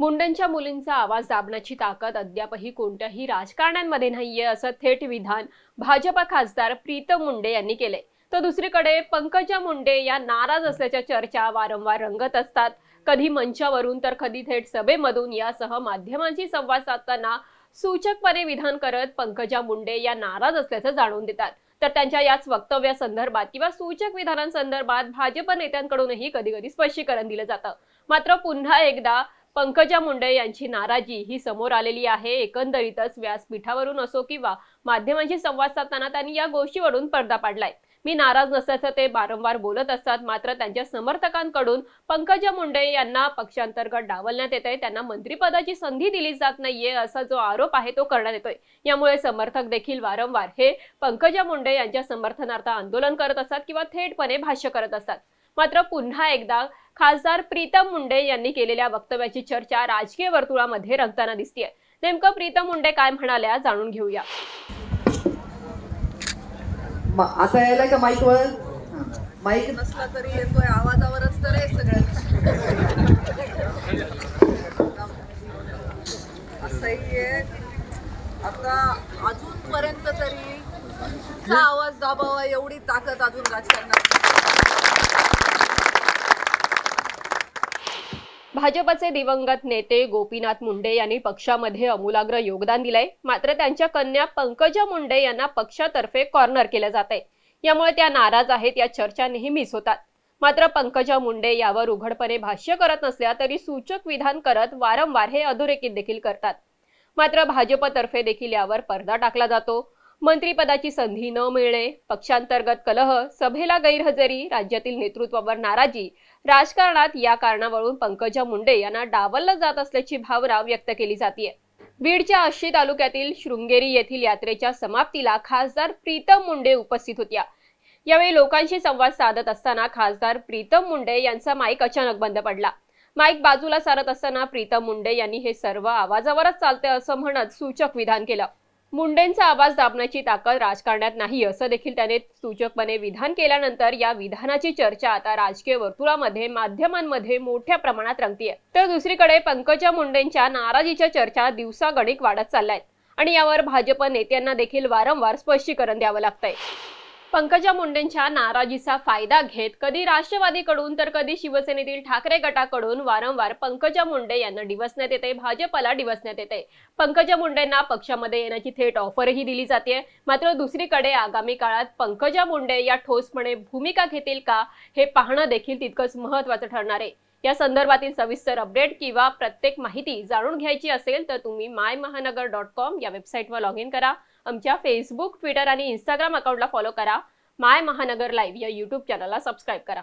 मुंडेंच्या मुलींचा आवाज दाबण्याची ताकद अद्यापही कोणत्याही राजकारण्यांमध्ये नाहीये असं थेट विधान भाजपा खासदार प्रीतम मुंडे यांनी केले तर दुसरीकडे पंकजा मुंडे या नाराज असल्याच्या चर्चा वारंवार रंगत असतात कधी मंचावरून तर कधी थेट सभेमधून यासह माध्यमांशी संवाद साधताना सूचकपणे विधान करत पंकजा मुंडे या नाराज असल्याचं जाणून देतात तर त्यांच्या याच संदर्भात किंवा सूचक विधानांसंदर्भात भाजप नेत्यांकडूनही कधी कधी स्पष्टीकरण दिलं जातं मात्र पुन्हा एकदा पंकजा मुंडे यांची नाराजी ही समोर आलेली आहे एकंदरीतच व्यासपीठावरून असो किंवा माध्यमांशी संवाद साधताना त्यांनी या गोष्टीवरून पडदा पाडलाय मी नाराज नसल्याचं ते वारंवार बोलत असतात मात्र त्यांच्या समर्थकांकडून पंकजा मुंडे यांना पक्षांतर्गत डावलण्यात येत आहे त्यांना मंत्रिपदाची संधी दिली जात नाहीये असा जो आरोप आहे तो करण्यात येतोय यामुळे समर्थक देखील वारंवार हे पंकजा मुंडे यांच्या समर्थनार्थ आंदोलन करत असतात किंवा थेटपणे भाष्य करत असतात मात्र पुन्हा एकदा खासदार प्रीतम मुंडे यांनी केलेल्या वक्तव्याची चर्चा राजकीय वर्तुळामध्ये रंगताना दिसतेय नेमकं प्रीतम मुंडे काय म्हणाल्या जाणून घेऊया आता यायला का वर माईक नसला तरी येतोय आवाजावरच तर आहे सगळ्यांना असंही आहे आता अजूनपर्यंत तरी हा आवाज दाबावा एवढी ताकद अजून राजकारणात भाजपचे दिवंगत नेते गोपीनाथ मुंडे यांनी पक्षामध्ये अमूलाग्र योगदान दिलंय मात्र त्यांच्या कन्या पंकजा मुंडे यांना पक्षातर्फे कॉर्नर केलं जात आहे यामुळे त्या नाराज आहेत या चर्चा नेहमीच होतात मात्र पंकजा मुंडे यावर उघडपणे भाष्य करत नसल्या तरी सूचक विधान करत वारंवार हे अधोरेखित देखील करतात मात्र भाजपतर्फे देखील यावर पर्दा टाकला जातो मंत्रीपदाची संधी न मिळणे पक्षांतर्गत कलह सभेला गैरहजेरी राज्यातील नेतृत्वावर नाराजी राजकारणात या कारणावरून पंकजा मुंडे यांना डावललं जात असल्याची भावना व्यक्त केली जाते बीडच्या अशी तालुक्यातील शृंगेरी येथील यात्रेच्या समाप्तीला खासदार प्रीतम मुंडे उपस्थित होत्या यावेळी लोकांशी संवाद साधत असताना खासदार प्रीतम मुंडे यांचा माईक अचानक बंद पडला माईक बाजूला सारत असताना प्रीतम मुंडे यांनी हे सर्व आवाजावरच चालते असं म्हणत सूचक विधान केलं मुंडेंचा आवाज दाबण्याची ताकद राजकारणात नाही असं देखील त्याने सूचकपणे विधान केल्यानंतर या विधानाची चर्चा आता राजकीय वर्तुळामध्ये माध्यमांमध्ये मोठ्या प्रमाणात रंगतीये तर दुसरीकडे पंकजा मुंडेंच्या नाराजीच्या चर्चा दिवसागणिक वाढत चालल्या आहेत आणि यावर भाजप नेत्यांना देखील वारंवार स्पष्टीकरण द्यावं लागतंय पंकजा मुंडेंच्या नाराजीचा फायदा घेत कधी राष्ट्रवादीकडून तर कधी शिवसेनेतील ठाकरे गटाकडून वारंवार पंकजा मुंडे यांना डिवसण्यात येते भाजपला डिवसण्यात येते पंकजा मुंडेंना पक्षामध्ये येण्याची थेट ऑफरही दिली जाते मात्र दुसरीकडे आगामी काळात पंकजा मुंडे या ठोसपणे भूमिका घेतील का हे पाहणं देखील तितकंच महत्वाचं ठरणार आहे या संदर्भातील सविस्तर अपडेट किंवा प्रत्येक माहिती जाणून घ्यायची असेल तर तुम्ही माय महानगर डॉट कॉम या वेबसाईटवर लॉग इन करा आमच्या फेसबुक ट्विटर आणि इंस्टाग्राम अकाउंटला फॉलो करा माय महानगर लाईव्ह या यूट्यूब चॅनलला सबस्क्राईब करा